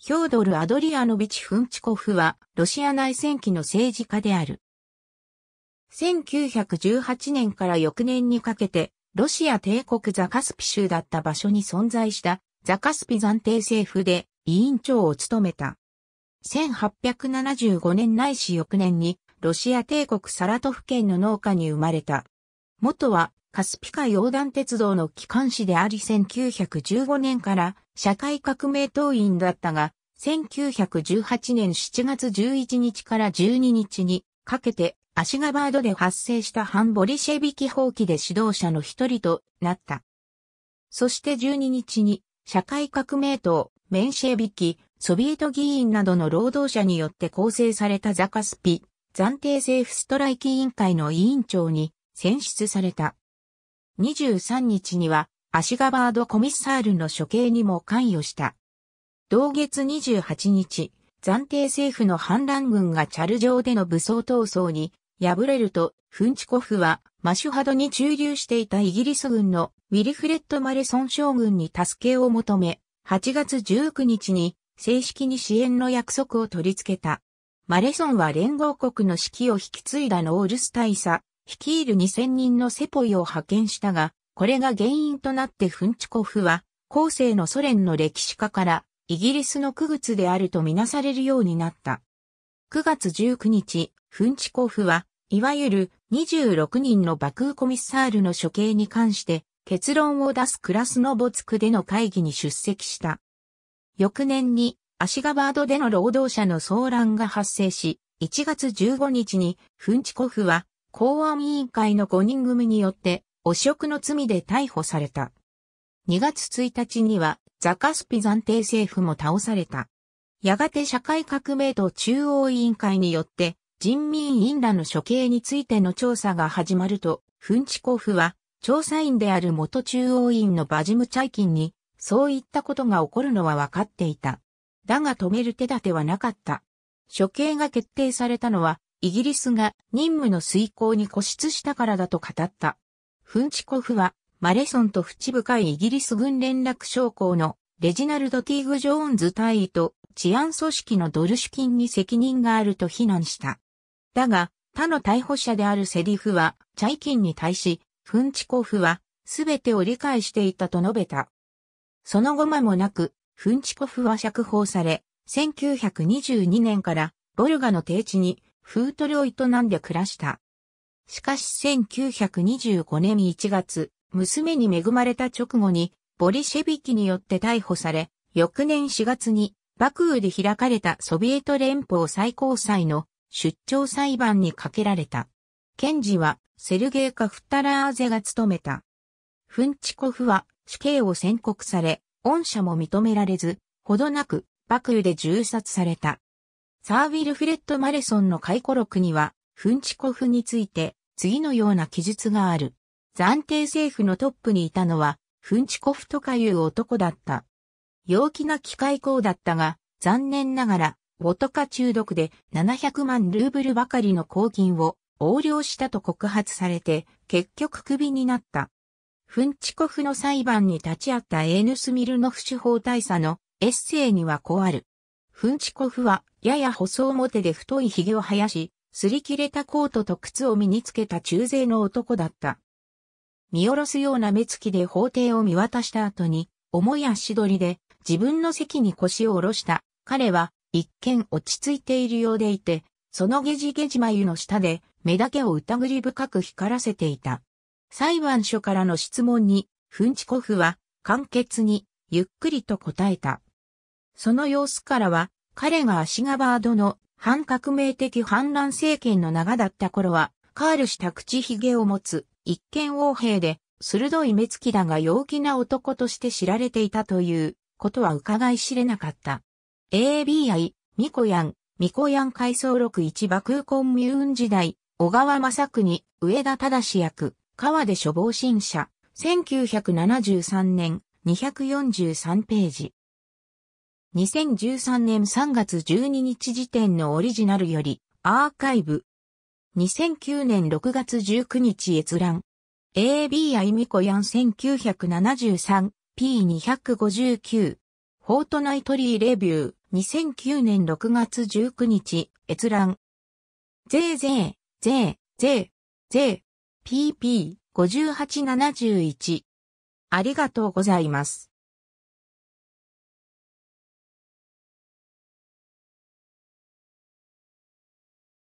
ヒョードル・アドリアノビチ・フンチコフは、ロシア内戦期の政治家である。1918年から翌年にかけて、ロシア帝国ザカスピ州だった場所に存在したザカスピ暫定政府で委員長を務めた。1875年ないし翌年にロシア帝国サラトフ県の農家に生まれた。元はカスピ海横断鉄道の機関士であり1915年から社会革命党員だったが、1918年7月11日から12日にかけてアシガバードで発生した反ボリシェビキ放棄で指導者の一人となった。そして12日に社会革命党、メンシェビキ、ソビエト議員などの労働者によって構成されたザカスピ、暫定政府ストライキ委員会の委員長に選出された。23日にはアシガバードコミッサールの処刑にも関与した。同月28日、暫定政府の反乱軍がチャル城での武装闘争に敗れると、フンチコフはマシュハドに駐留していたイギリス軍のウィリフレッド・マレソン将軍に助けを求め、8月19日に正式に支援の約束を取り付けた。マレソンは連合国の指揮を引き継いだノールス大佐、率いる2000人のセポイを派遣したが、これが原因となってフンチコフは、後世のソ連の歴史家から、イギリスの区物であるとみなされるようになった。9月19日、フンチコフは、いわゆる26人の爆空コミッサールの処刑に関して、結論を出すクラスノボツクでの会議に出席した。翌年に、アシガバードでの労働者の騒乱が発生し、1月15日に、フンチコフは、公安委員会の5人組によって、汚職の罪で逮捕された。2月1日にはザカスピ暫定政府も倒された。やがて社会革命と中央委員会によって人民委員らの処刑についての調査が始まると、フンチコフは調査員である元中央委員のバジムチャイキンにそういったことが起こるのは分かっていた。だが止める手立てはなかった。処刑が決定されたのはイギリスが任務の遂行に固執したからだと語った。フンチコフは、マレソンと淵深いイギリス軍連絡将校のレジナルド・ティーグ・ジョーンズ大尉と治安組織のドルシュキンに責任があると非難した。だが、他の逮捕者であるセリフは、チャイキンに対し、フンチコフは、すべてを理解していたと述べた。その後間もなく、フンチコフは釈放され、1922年から、ボルガの低地に、フートト営んで暮らした。しかし1925年1月、娘に恵まれた直後に、ボリシェビキによって逮捕され、翌年4月に、バクーで開かれたソビエト連邦最高裁の出張裁判にかけられた。検事はセルゲイ・カフッタラーゼが務めた。フンチコフは死刑を宣告され、恩赦も認められず、ほどなくバクーで銃殺された。サー・ウィルフレッド・マレソンの回顧録には、フンチコフについて、次のような記述がある。暫定政府のトップにいたのは、フンチコフとかいう男だった。陽気な機械工だったが、残念ながら、ウォトカ中毒で700万ルーブルばかりの公金を横領したと告発されて、結局クビになった。フンチコフの裁判に立ち会ったエーヌスミルノフ司法大佐のエッセイにはこうある。フンチコフはやや細表で太い髭を生やし、擦り切れたコートと靴を身につけた中税の男だった。見下ろすような目つきで法廷を見渡した後に、重い足取りで自分の席に腰を下ろした。彼は一見落ち着いているようでいて、そのゲジゲジ眉の下で目だけを疑り深く光らせていた。裁判所からの質問に、フンチコフは簡潔にゆっくりと答えた。その様子からは、彼が足がバードの反革命的反乱政権の長だった頃は、カールした口ひげを持つ、一見王兵で、鋭い目つきだが陽気な男として知られていたということは伺い知れなかった。ABI、ミコヤン、ミコヤン回想録一空コンミューン時代、小川正国、上田忠役、川で処防新社、1973年、243ページ。2013年3月12日時点のオリジナルより、アーカイブ。2009年6月19日閲覧。AB あイみこヤん 1973P259。フォートナイトリーレビュー。2009年6月19日閲覧。ぜーぜー、ぜー、ぜー、ぜー、PP5871。ありがとうございます。